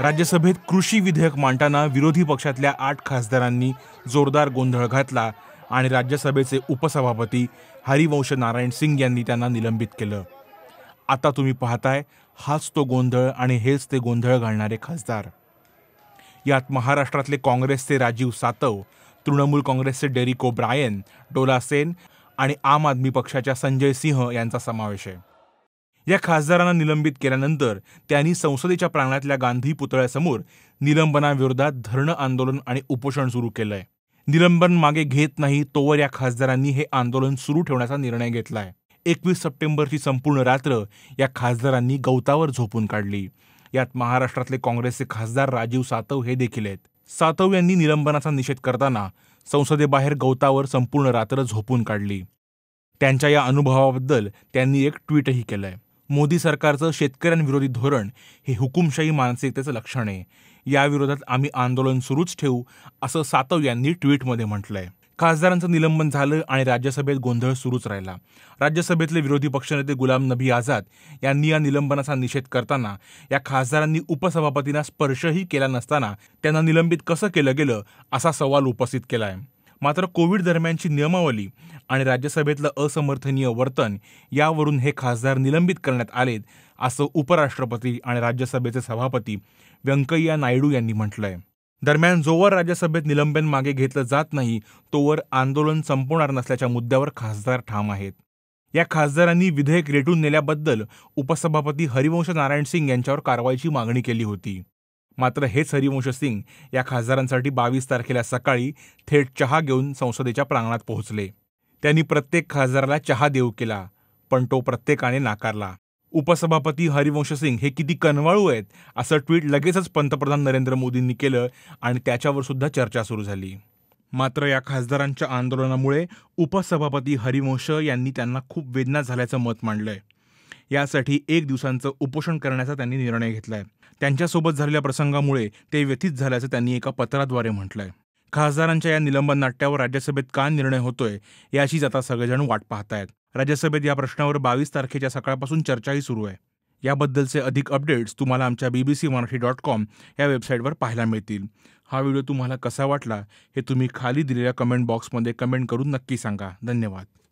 राज्यसभेत कृषी विधेयक मांडताना विरोधी पक्षातल्या आठ खासदारांनी जोरदार गोंधळ घातला आणि राज्यसभेचे उपसभापती हरिवंश नारायण सिंग यांनी त्यांना निलंबित केलं आता तुम्ही पाहताय हाच तो गोंधळ आणि हेच ते गोंधळ घालणारे खासदार यात महाराष्ट्रातले काँग्रेसचे राजीव सातव तृणमूल काँग्रेसचे डेरिको ब्रायन डोला सेन आणि आम आदमी पक्षाच्या संजय सिंह यांचा समावेश आहे या खासदारांना निलंबित केल्यानंतर त्यांनी संसदेच्या प्रांगणातल्या गांधी पुतळ्यासमोर निलंबनाविरोधात धरणं आंदोलन आणि उपोषण सुरू केलंय निलंबन मागे घेत नाही तोवर या खासदारांनी हे आंदोलन सुरू ठेवण्याचा निर्णय घेतलाय एकवीस सप्टेंबरची संपूर्ण रात्र या खासदारांनी गवतावर झोपून काढली यात महाराष्ट्रातले काँग्रेसचे खासदार राजीव सातव हे देखील आहेत सातव यांनी निलंबनाचा निषेध करताना संसदेबाहेर गवतावर संपूर्ण रात्र झोपून काढली त्यांच्या या अनुभवाबद्दल त्यांनी एक ट्विटही केलंय मोदी सरकारचं शेतकऱ्यांविरोधी धोरण हे हुकुमशाही मानसिकतेचं लक्षण आहे याविरोधात आम्ही आंदोलन सुरूच ठेवू असं सातव यांनी ट्विटमध्ये म्हटलंय खासदारांचं निलंबन झालं आणि राज्यसभेत गोंधळ सुरूच राहिला राज्यसभेतले विरोधी पक्षनेते गुलाम नबी आझाद यांनी या निलंबनाचा निषेध करताना या खासदारांनी उपसभापतींना स्पर्शही केला नसताना त्यांना निलंबित कसं केलं गेलं असा सवाल उपस्थित केला आहे मात्र कोविड दरम्यानची नियमावली आणि राज्यसभेतलं असमर्थनीय वर्तन यावरून हे खासदार निलंबित करण्यात आलेत असं उपराष्ट्रपती आणि राज्यसभेचे सभापती व्यंकय्या नायडू यांनी म्हटलंय दरम्यान जोवर राज्यसभेत निलंबन मागे घेतलं जात नाही तोवर आंदोलन संपवणार नसल्याच्या मुद्द्यावर खासदार ठाम आहेत या खासदारांनी विधेयक रेटून नेल्याबद्दल उपसभापती हरिवंश नारायण सिंग यांच्यावर कारवाईची मागणी केली होती मात्र हेच हरिवंश सिंग या खासदारांसाठी बावीस तारखेला सकाळी थेट चहा घेऊन संसदेच्या प्रांगणात पोहोचले त्यांनी प्रत्येक खासदाराला चहा देऊ केला पण तो प्रत्येकाने नाकारला उपसभापती हरिवंश सिंग हे किती कनवाळू आहेत असं ट्विट लगेचच पंतप्रधान नरेंद्र मोदींनी केलं आणि त्याच्यावर सुद्धा चर्चा सुरू झाली मात्र या खासदारांच्या आंदोलनामुळे उपसभापती हरिवंश यांनी त्यांना खूप वेदना झाल्याचं मत मांडलंय यासाठी एक दिवसांचं उपोषण करण्याचा त्यांनी निर्णय घेतला आहे त्यांच्यासोबत झालेल्या प्रसंगामुळे ते व्यथित झाल्याचं त्यांनी एका पत्राद्वारे म्हटलंय खासदारांच्या या निलंबन नाट्यावर राज्यसभेत का निर्णय होतोय याचीच आता सगळेजण वाट पाहतायत राज्यसभेत या प्रश्नावर बावीस तारखेच्या सकाळपासून चर्चाही सुरू आहे याबद्दलचे अधिक अपडेट्स तुम्हाला आमच्या बीबीसी मराठी डॉट कॉम या वेबसाईटवर पाहायला मिळतील हा व्हिडिओ तुम्हाला कसा वाटला हे तुम्ही खाली दिलेल्या कमेंट बॉक्समध्ये कमेंट करून नक्की सांगा धन्यवाद